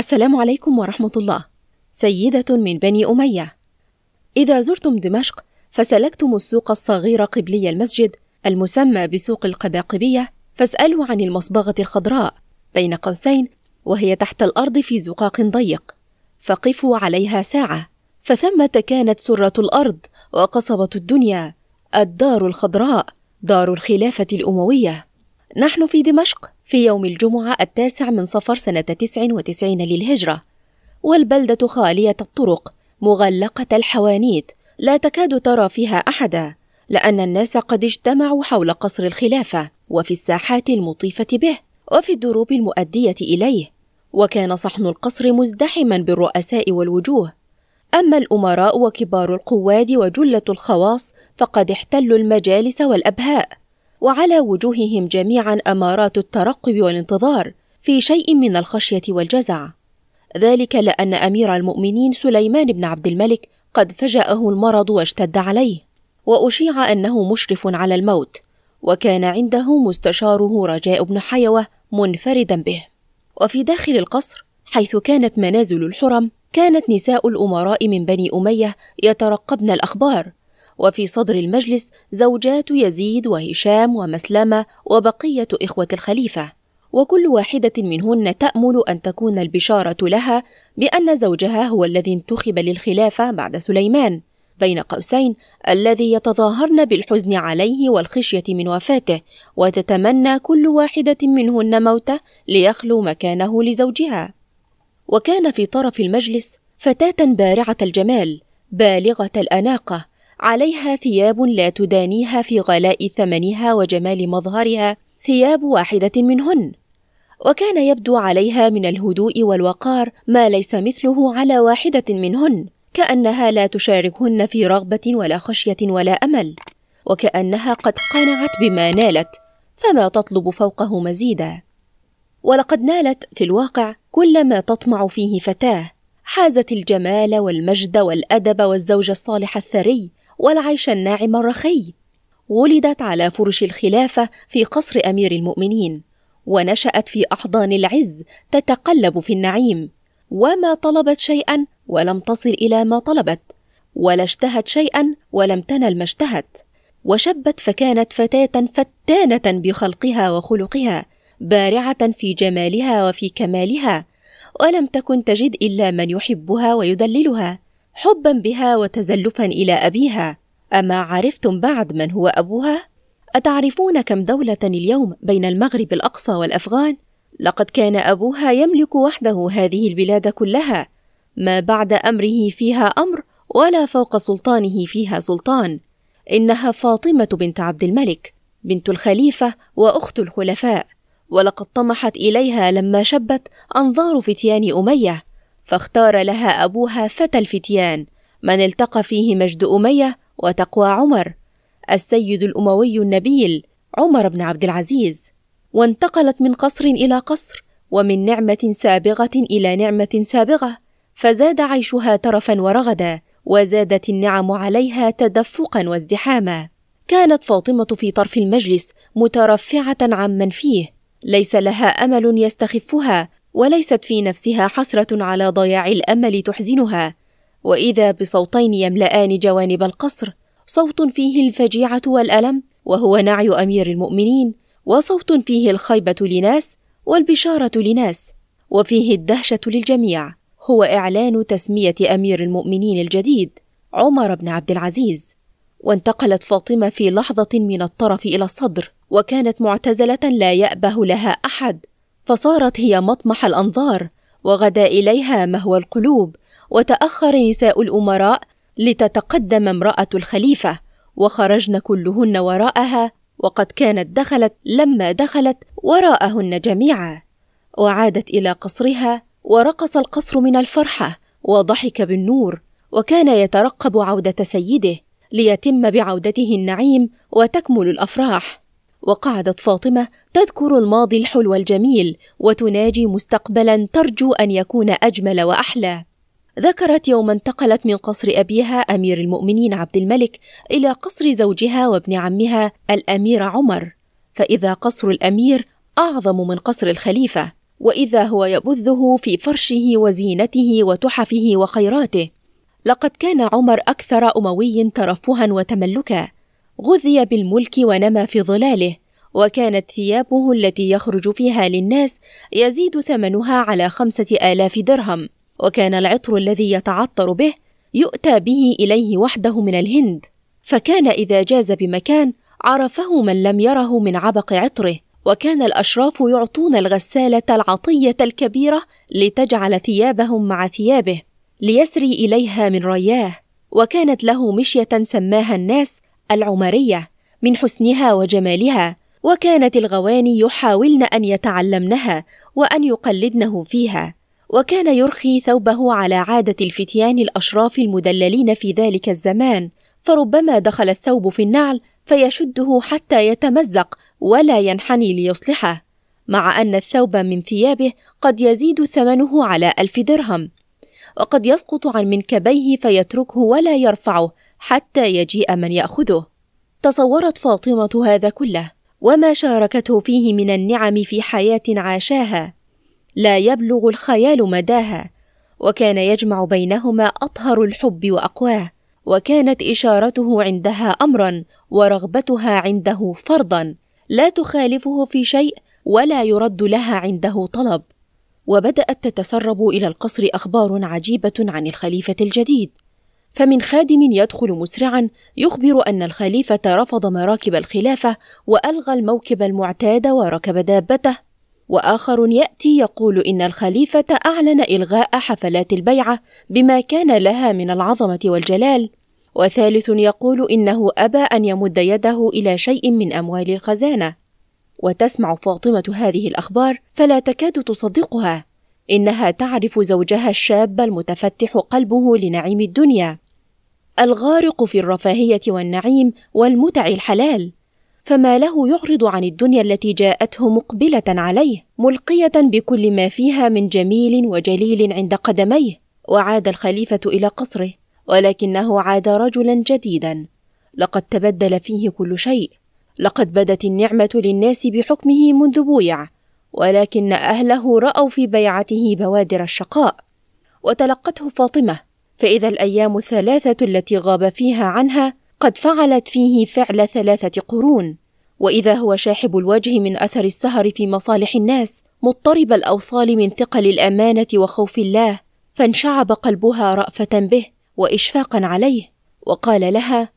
السلام عليكم ورحمة الله سيدة من بني أمية إذا زرتم دمشق فسلكتم السوق الصغير قبلي المسجد المسمى بسوق القباقبية فاسألوا عن المصبغة الخضراء بين قوسين وهي تحت الأرض في زقاق ضيق فقفوا عليها ساعة فثمة كانت سرة الأرض وقصبة الدنيا الدار الخضراء دار الخلافة الأموية نحن في دمشق في يوم الجمعة التاسع من صفر سنة 99 للهجرة والبلدة خالية الطرق مغلقة الحوانيت لا تكاد ترى فيها أحدا لأن الناس قد اجتمعوا حول قصر الخلافة وفي الساحات المطيفة به وفي الدروب المؤدية إليه وكان صحن القصر مزدحما بالرؤساء والوجوه أما الأمراء وكبار القواد وجلة الخواص فقد احتلوا المجالس والأبهاء وعلى وجوههم جميعا امارات الترقب والانتظار في شيء من الخشيه والجزع ذلك لان امير المؤمنين سليمان بن عبد الملك قد فجاه المرض واشتد عليه واشيع انه مشرف على الموت وكان عنده مستشاره رجاء بن حيوه منفردا به وفي داخل القصر حيث كانت منازل الحرم كانت نساء الامراء من بني اميه يترقبن الاخبار وفي صدر المجلس زوجات يزيد وهشام ومسلمة وبقية إخوة الخليفة وكل واحدة منهن تأمل أن تكون البشارة لها بأن زوجها هو الذي انتخب للخلافة بعد سليمان بين قوسين الذي يتظاهرن بالحزن عليه والخشية من وفاته وتتمنى كل واحدة منهن موته ليخلو مكانه لزوجها وكان في طرف المجلس فتاة بارعة الجمال بالغة الأناقة عليها ثياب لا تدانيها في غلاء ثمنها وجمال مظهرها ثياب واحدة منهن وكان يبدو عليها من الهدوء والوقار ما ليس مثله على واحدة منهن كأنها لا تشاركهن في رغبة ولا خشية ولا أمل وكأنها قد قنعت بما نالت فما تطلب فوقه مزيدا ولقد نالت في الواقع كل ما تطمع فيه فتاه حازت الجمال والمجد والادب والزوج الصالح الثري والعيش الناعم الرخي ولدت على فرش الخلافه في قصر امير المؤمنين ونشات في احضان العز تتقلب في النعيم وما طلبت شيئا ولم تصل الى ما طلبت ولا اشتهت شيئا ولم تنل ما اشتهت وشبت فكانت فتاه فتانه بخلقها وخلقها بارعه في جمالها وفي كمالها ولم تكن تجد الا من يحبها ويدللها حبا بها وتزلفا إلى أبيها أما عرفتم بعد من هو أبوها؟ أتعرفون كم دولة اليوم بين المغرب الأقصى والأفغان؟ لقد كان أبوها يملك وحده هذه البلاد كلها، ما بعد أمره فيها أمر ولا فوق سلطانه فيها سلطان. إنها فاطمة بنت عبد الملك، بنت الخليفة وأخت الخلفاء، ولقد طمحت إليها لما شبت أنظار فتيان أمية، فاختار لها أبوها فتى الفتيان من التقى فيه مجد أمية وتقوى عمر السيد الأموي النبيل عمر بن عبد العزيز وانتقلت من قصر إلى قصر ومن نعمة سابغة إلى نعمة سابغة فزاد عيشها ترفا ورغدا وزادت النعم عليها تدفقا وازدحاما كانت فاطمة في طرف المجلس مترفعة عمن فيه ليس لها أمل يستخفها وليست في نفسها حسرة على ضياع الأمل تحزنها وإذا بصوتين يملآن جوانب القصر صوت فيه الفجيعة والألم وهو نعي أمير المؤمنين وصوت فيه الخيبة لناس والبشارة لناس وفيه الدهشة للجميع هو إعلان تسمية أمير المؤمنين الجديد عمر بن عبد العزيز وانتقلت فاطمة في لحظة من الطرف إلى الصدر وكانت معتزلة لا يأبه لها أحد فصارت هي مطمح الأنظار وغدا إليها مهوى القلوب وتأخر نساء الأمراء لتتقدم امرأة الخليفة وخرجن كلهن وراءها وقد كانت دخلت لما دخلت وراءهن جميعا وعادت إلى قصرها ورقص القصر من الفرحة وضحك بالنور وكان يترقب عودة سيده ليتم بعودته النعيم وتكمل الأفراح وقعدت فاطمة تذكر الماضي الحلو الجميل وتناجي مستقبلا ترجو أن يكون أجمل وأحلى. ذكرت يوم انتقلت من قصر أبيها أمير المؤمنين عبد الملك إلى قصر زوجها وابن عمها الأمير عمر، فإذا قصر الأمير أعظم من قصر الخليفة، وإذا هو يبذه في فرشه وزينته وتحفه وخيراته. لقد كان عمر أكثر أموي ترفها وتملكا، غذي بالملك ونمى في ظلاله وكانت ثيابه التي يخرج فيها للناس يزيد ثمنها على خمسة آلاف درهم وكان العطر الذي يتعطر به يؤتى به إليه وحده من الهند فكان إذا جاز بمكان عرفه من لم يره من عبق عطره وكان الأشراف يعطون الغسالة العطية الكبيرة لتجعل ثيابهم مع ثيابه ليسري إليها من رياه وكانت له مشية سماها الناس العمرية من حسنها وجمالها وكانت الغواني يحاولن أن يتعلمنها وأن يقلدنه فيها وكان يرخي ثوبه على عادة الفتيان الأشراف المدللين في ذلك الزمان فربما دخل الثوب في النعل فيشده حتى يتمزق ولا ينحني ليصلحه مع أن الثوب من ثيابه قد يزيد ثمنه على ألف درهم وقد يسقط عن منكبيه فيتركه ولا يرفعه حتى يجيء من ياخذه تصورت فاطمه هذا كله وما شاركته فيه من النعم في حياه عاشاها لا يبلغ الخيال مداها وكان يجمع بينهما اطهر الحب واقواه وكانت اشارته عندها امرا ورغبتها عنده فرضا لا تخالفه في شيء ولا يرد لها عنده طلب وبدات تتسرب الى القصر اخبار عجيبه عن الخليفه الجديد فمن خادم يدخل مسرعا يخبر أن الخليفة رفض مراكب الخلافة وألغى الموكب المعتاد وركب دابته وآخر يأتي يقول إن الخليفة أعلن إلغاء حفلات البيعة بما كان لها من العظمة والجلال وثالث يقول إنه أبى أن يمد يده إلى شيء من أموال الخزانة وتسمع فاطمة هذه الأخبار فلا تكاد تصدقها إنها تعرف زوجها الشاب المتفتح قلبه لنعيم الدنيا الغارق في الرفاهية والنعيم والمتع الحلال فما له يعرض عن الدنيا التي جاءته مقبلة عليه ملقية بكل ما فيها من جميل وجليل عند قدميه وعاد الخليفة إلى قصره ولكنه عاد رجلا جديدا لقد تبدل فيه كل شيء لقد بدت النعمة للناس بحكمه منذ بويع ولكن أهله رأوا في بيعته بوادر الشقاء وتلقته فاطمة فإذا الأيام الثلاثة التي غاب فيها عنها قد فعلت فيه فعل ثلاثة قرون وإذا هو شاحب الوجه من أثر السهر في مصالح الناس مضطرب الأوصال من ثقل الأمانة وخوف الله فانشعب قلبها رأفة به وإشفاقا عليه وقال لها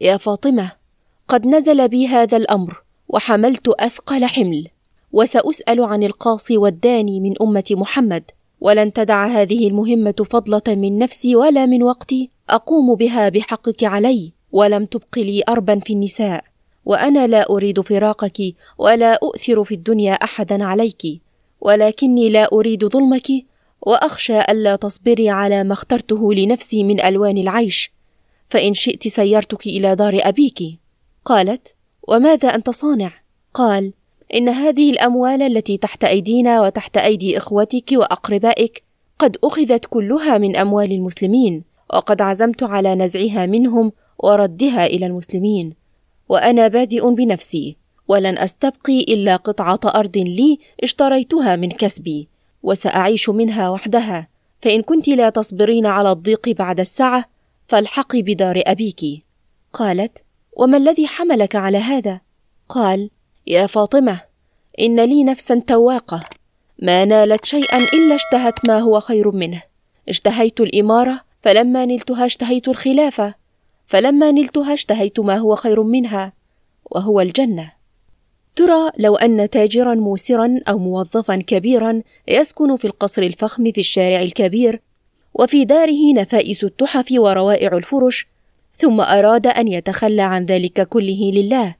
يا فاطمة قد نزل بي هذا الأمر وحملت أثقل حمل وسأسأل عن القاصي والداني من أمة محمد ولن تدع هذه المهمة فضلة من نفسي ولا من وقتي أقوم بها بحقك علي ولم تبق لي أربا في النساء وأنا لا أريد فراقك ولا أؤثر في الدنيا أحدا عليك ولكني لا أريد ظلمك وأخشى ألا تصبري على ما اخترته لنفسي من ألوان العيش فإن شئت سيرتك إلى دار أبيك قالت وماذا أنت صانع؟ قال إن هذه الأموال التي تحت أيدينا وتحت أيدي إخوتك وأقربائك قد أخذت كلها من أموال المسلمين وقد عزمت على نزعها منهم وردها إلى المسلمين وأنا بادئ بنفسي ولن أستبقي إلا قطعة أرض لي اشتريتها من كسبي وسأعيش منها وحدها فإن كنت لا تصبرين على الضيق بعد السعة فالحقي بدار أبيك قالت وما الذي حملك على هذا؟ قال يا فاطمة إن لي نفسا تواقة ما نالت شيئا إلا اشتهت ما هو خير منه اشتهيت الإمارة فلما نلتها اشتهيت الخلافة فلما نلتها اشتهيت ما هو خير منها وهو الجنة ترى لو أن تاجرا موسرا أو موظفا كبيرا يسكن في القصر الفخم في الشارع الكبير وفي داره نفائس التحف وروائع الفرش ثم أراد أن يتخلى عن ذلك كله لله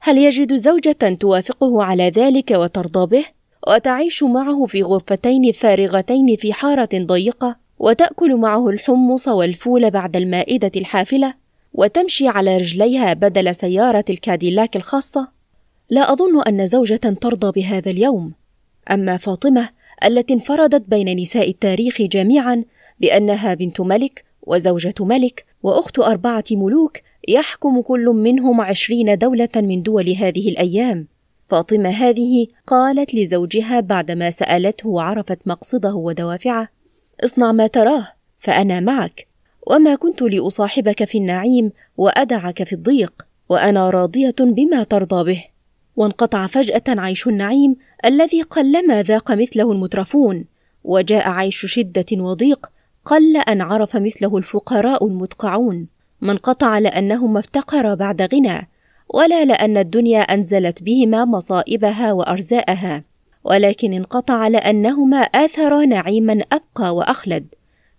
هل يجد زوجة توافقه على ذلك وترضى به؟ وتعيش معه في غرفتين فارغتين في حارة ضيقة وتأكل معه الحمص والفول بعد المائدة الحافلة وتمشي على رجليها بدل سيارة الكاديلاك الخاصة؟ لا أظن أن زوجة ترضى بهذا اليوم أما فاطمة التي انفردت بين نساء التاريخ جميعا بأنها بنت ملك وزوجة ملك وأخت أربعة ملوك يحكم كل منهم عشرين دولة من دول هذه الأيام فاطمة هذه قالت لزوجها بعدما سألته وعرفت مقصده ودوافعه اصنع ما تراه فأنا معك وما كنت لأصاحبك في النعيم وأدعك في الضيق وأنا راضية بما ترضى به وانقطع فجأة عيش النعيم الذي قلما ذاق مثله المترفون وجاء عيش شدة وضيق قل أن عرف مثله الفقراء المدقعون ما انقطع لأنهما افتقرا بعد غنى ولا لأن الدنيا أنزلت بهما مصائبها وأرزاءها ولكن انقطع لأنهما آثرا نعيما أبقى وأخلد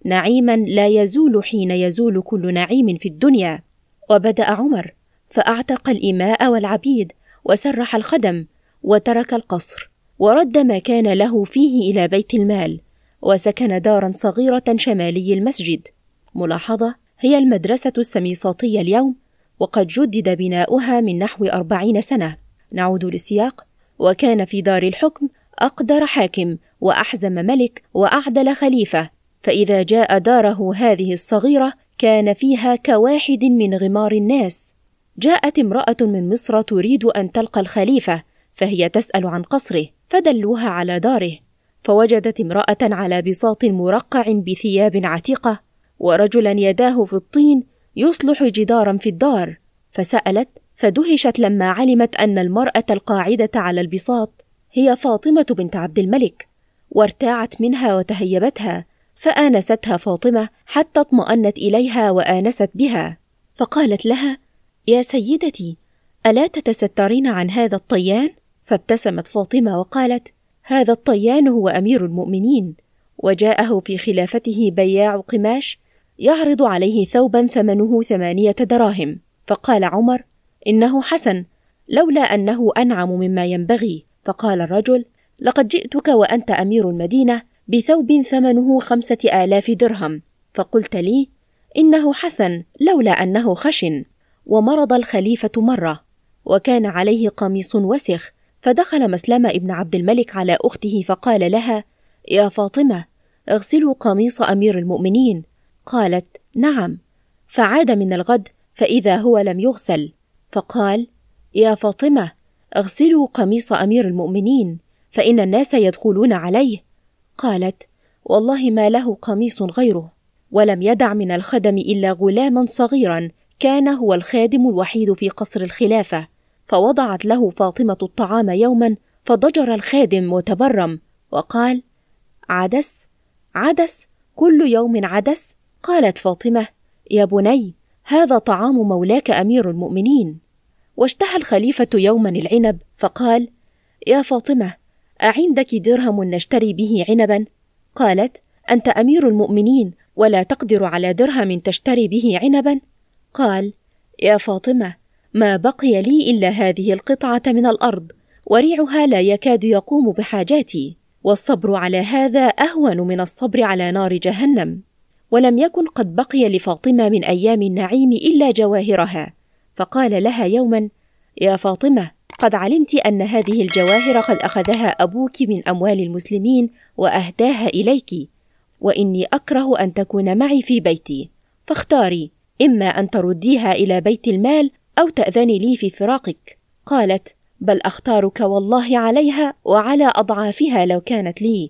نعيما لا يزول حين يزول كل نعيم في الدنيا وبدأ عمر فأعتق الإماء والعبيد وسرح الخدم وترك القصر ورد ما كان له فيه إلى بيت المال وسكن دارا صغيرة شمالي المسجد ملاحظة هي المدرسة السميصاطية اليوم وقد جدد بناؤها من نحو أربعين سنة نعود للسياق وكان في دار الحكم أقدر حاكم وأحزم ملك وأعدل خليفة فإذا جاء داره هذه الصغيرة كان فيها كواحد من غمار الناس جاءت امرأة من مصر تريد أن تلقى الخليفة فهي تسأل عن قصره فدلوها على داره فوجدت امرأة على بساط مرقع بثياب عتيقة ورجلا يداه في الطين يصلح جدارا في الدار فسالت فدهشت لما علمت ان المراه القاعده على البساط هي فاطمه بنت عبد الملك وارتاعت منها وتهيبتها فانستها فاطمه حتى اطمانت اليها وانست بها فقالت لها يا سيدتي الا تتسترين عن هذا الطيان فابتسمت فاطمه وقالت هذا الطيان هو امير المؤمنين وجاءه في خلافته بياع قماش يعرض عليه ثوبا ثمنه ثمانية دراهم فقال عمر إنه حسن لولا أنه أنعم مما ينبغي فقال الرجل لقد جئتك وأنت أمير المدينة بثوب ثمنه خمسة آلاف درهم فقلت لي إنه حسن لولا أنه خشن ومرض الخليفة مرة وكان عليه قميص وسخ فدخل مسلمة ابن عبد الملك على أخته فقال لها يا فاطمة اغسلوا قميص أمير المؤمنين قالت نعم فعاد من الغد فاذا هو لم يغسل فقال يا فاطمه اغسلوا قميص امير المؤمنين فان الناس يدخلون عليه قالت والله ما له قميص غيره ولم يدع من الخدم الا غلاما صغيرا كان هو الخادم الوحيد في قصر الخلافه فوضعت له فاطمه الطعام يوما فضجر الخادم وتبرم وقال عدس عدس كل يوم عدس قالت فاطمة: يا بني، هذا طعام مولاك أمير المؤمنين. واشتهى الخليفة يوما العنب، فقال: يا فاطمة، أعندك درهم نشتري به عنبا؟ قالت: أنت أمير المؤمنين، ولا تقدر على درهم تشتري به عنبا؟ قال: يا فاطمة، ما بقي لي إلا هذه القطعة من الأرض، وريعها لا يكاد يقوم بحاجاتي، والصبر على هذا أهون من الصبر على نار جهنم. ولم يكن قد بقي لفاطمه من ايام النعيم الا جواهرها فقال لها يوما يا فاطمه قد علمت ان هذه الجواهر قد اخذها ابوك من اموال المسلمين واهداها اليك واني اكره ان تكون معي في بيتي فاختاري اما ان ترديها الى بيت المال او تاذني لي في فراقك قالت بل اختارك والله عليها وعلى اضعافها لو كانت لي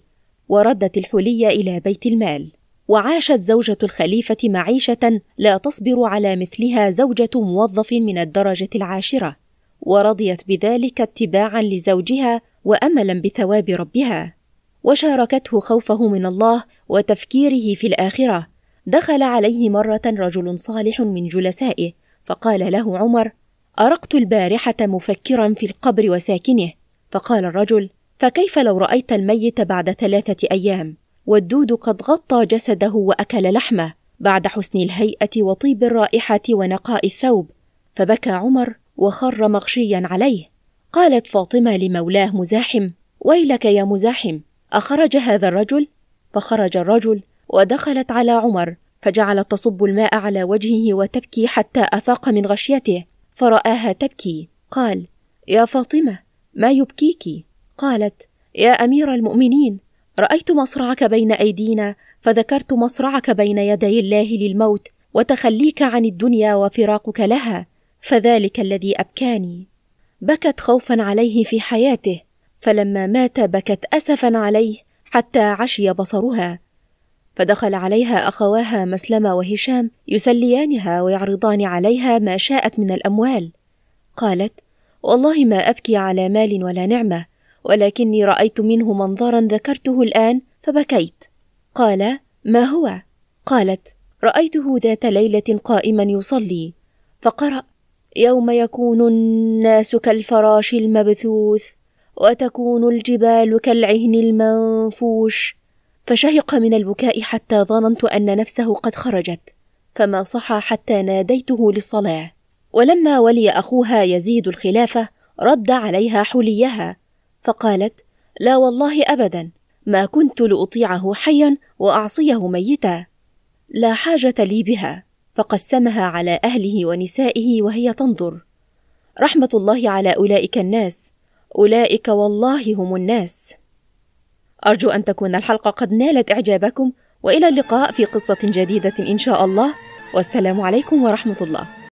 وردت الحلي الى بيت المال وعاشت زوجة الخليفة معيشة لا تصبر على مثلها زوجة موظف من الدرجة العاشرة، ورضيت بذلك اتباعا لزوجها واملا بثواب ربها، وشاركته خوفه من الله وتفكيره في الآخرة. دخل عليه مرة رجل صالح من جلسائه، فقال له عمر: أرقت البارحة مفكرا في القبر وساكنه، فقال الرجل: فكيف لو رأيت الميت بعد ثلاثة أيام؟ والدود قد غطى جسده واكل لحمه بعد حسن الهيئه وطيب الرائحه ونقاء الثوب فبكى عمر وخر مغشيا عليه قالت فاطمه لمولاه مزاحم ويلك يا مزاحم اخرج هذا الرجل فخرج الرجل ودخلت على عمر فجعلت تصب الماء على وجهه وتبكي حتى افاق من غشيته فرآها تبكي قال يا فاطمة ما يبكيك؟ قالت يا أمير المؤمنين رايت مصرعك بين ايدينا فذكرت مصرعك بين يدي الله للموت وتخليك عن الدنيا وفراقك لها فذلك الذي ابكاني بكت خوفا عليه في حياته فلما مات بكت اسفا عليه حتى عشي بصرها فدخل عليها اخواها مسلمه وهشام يسليانها ويعرضان عليها ما شاءت من الاموال قالت والله ما ابكي على مال ولا نعمه ولكني رأيت منه منظرا ذكرته الآن فبكيت قال ما هو؟ قالت رأيته ذات ليلة قائما يصلي فقرأ يوم يكون الناس كالفراش المبثوث وتكون الجبال كالعهن المنفوش فشهق من البكاء حتى ظننت أن نفسه قد خرجت فما صحى حتى ناديته للصلاة ولما ولي أخوها يزيد الخلافة رد عليها حليها فقالت لا والله ابدا ما كنت لاطيعه حيا واعصيه ميتا لا حاجه لي بها فقسمها على اهله ونسائه وهي تنظر رحمه الله على اولئك الناس اولئك والله هم الناس ارجو ان تكون الحلقه قد نالت اعجابكم والى اللقاء في قصه جديده ان شاء الله والسلام عليكم ورحمه الله